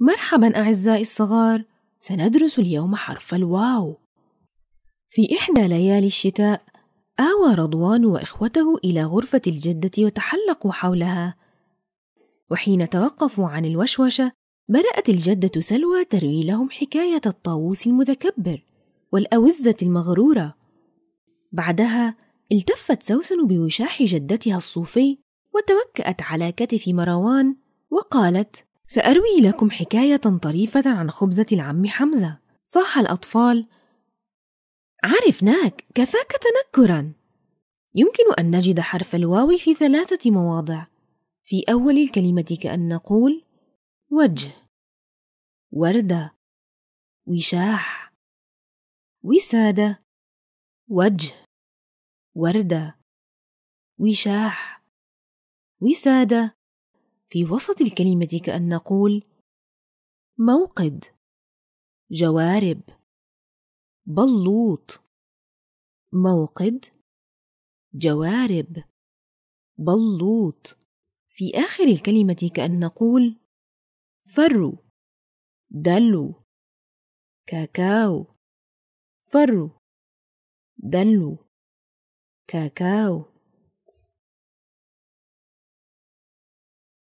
مرحبا أعزائي الصغار سندرس اليوم حرف الواو في إحدى ليالي الشتاء آوى رضوان وإخوته إلى غرفة الجدة وتحلقوا حولها وحين توقفوا عن الوشوشة بدأت الجدة سلوى تروي لهم حكاية الطاووس المتكبر والأوزة المغرورة بعدها التفت سوسن بوشاح جدتها الصوفي وتوكأت على كتف مروان وقالت سأروي لكم حكاية طريفة عن خبزة العم حمزة صاح الأطفال عرفناك كفاك تنكرا يمكن أن نجد حرف الواو في ثلاثة مواضع في أول الكلمة كأن نقول وجه وردة وشاح وسادة وجه وردة وشاح وسادة في وسط الكلمة كأن نقول موقد جوارب بلوط موقد جوارب بلوط في آخر الكلمة كأن نقول فرو دلو كاكاو فرو دلو كاكاو